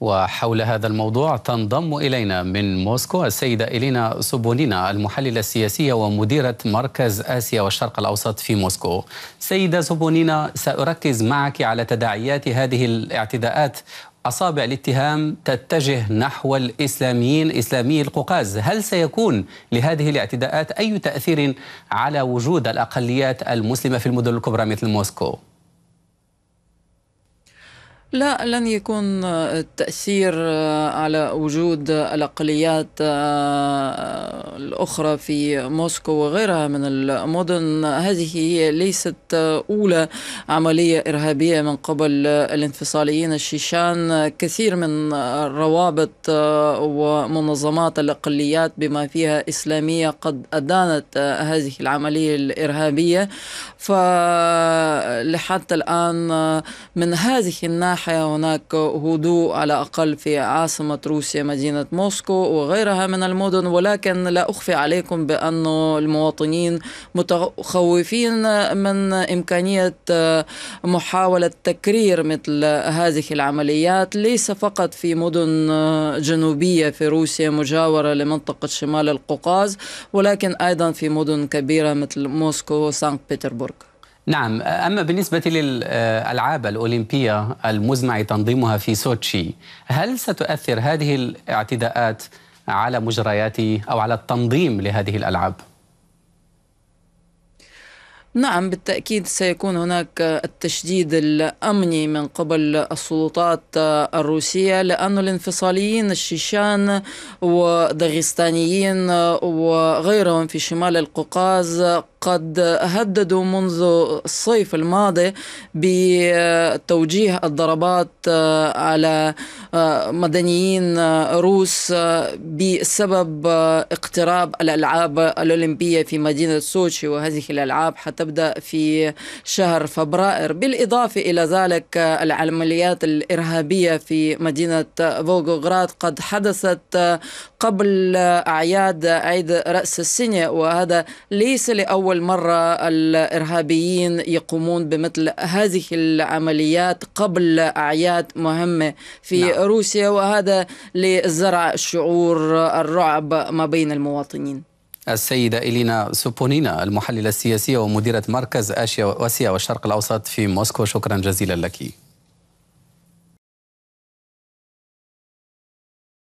وحول هذا الموضوع تنضم إلينا من موسكو السيدة إلينا سوبونينا المحللة السياسية ومديرة مركز آسيا والشرق الأوسط في موسكو سيدة سوبونينا سأركز معك على تداعيات هذه الاعتداءات أصابع الاتهام تتجه نحو الإسلاميين إسلامي القوقاز هل سيكون لهذه الاعتداءات أي تأثير على وجود الأقليات المسلمة في المدن الكبرى مثل موسكو؟ لا لن يكون التأثير آه، آه، على وجود الأقليات آه، الأخرى في موسكو وغيرها من المدن هذه ليست أولى عملية إرهابية من قبل الانفصاليين الشيشان كثير من الروابط ومنظمات الأقليات بما فيها إسلامية قد أدانت هذه العملية الإرهابية فلحتى الآن من هذه الناحية يضحي هناك هدوء على أقل في عاصمة روسيا مدينة موسكو وغيرها من المدن ولكن لا أخفي عليكم بأن المواطنين متخوفين من إمكانية محاولة تكرير مثل هذه العمليات ليس فقط في مدن جنوبية في روسيا مجاورة لمنطقة شمال القوقاز ولكن أيضا في مدن كبيرة مثل موسكو وسانكت بيتربورغ نعم أما بالنسبة للألعاب الأولمبية المزمع تنظيمها في سوتشي هل ستؤثر هذه الاعتداءات على مجريات أو على التنظيم لهذه الألعاب؟ نعم بالتأكيد سيكون هناك التشديد الأمني من قبل السلطات الروسية لأن الانفصاليين الشيشان ودغستانيين وغيرهم في شمال القوقاز قد هددوا منذ الصيف الماضي بتوجيه الضربات على مدنيين روس بسبب اقتراب الألعاب الأولمبية في مدينة سوتشي وهذه الألعاب حتى تبدأ في شهر فبراير بالإضافة إلى ذلك العمليات الإرهابية في مدينة فوغوغراد قد حدثت قبل أعياد عيد رأس السنة وهذا ليس لأول مرة الإرهابيين يقومون بمثل هذه العمليات قبل أعياد مهمة في نعم. روسيا وهذا لزرع شعور الرعب ما بين المواطنين السيدة إلينا سوبونينا المحللة السياسية ومديرة مركز آسيا والشرق الأوسط في موسكو شكرا جزيلا لك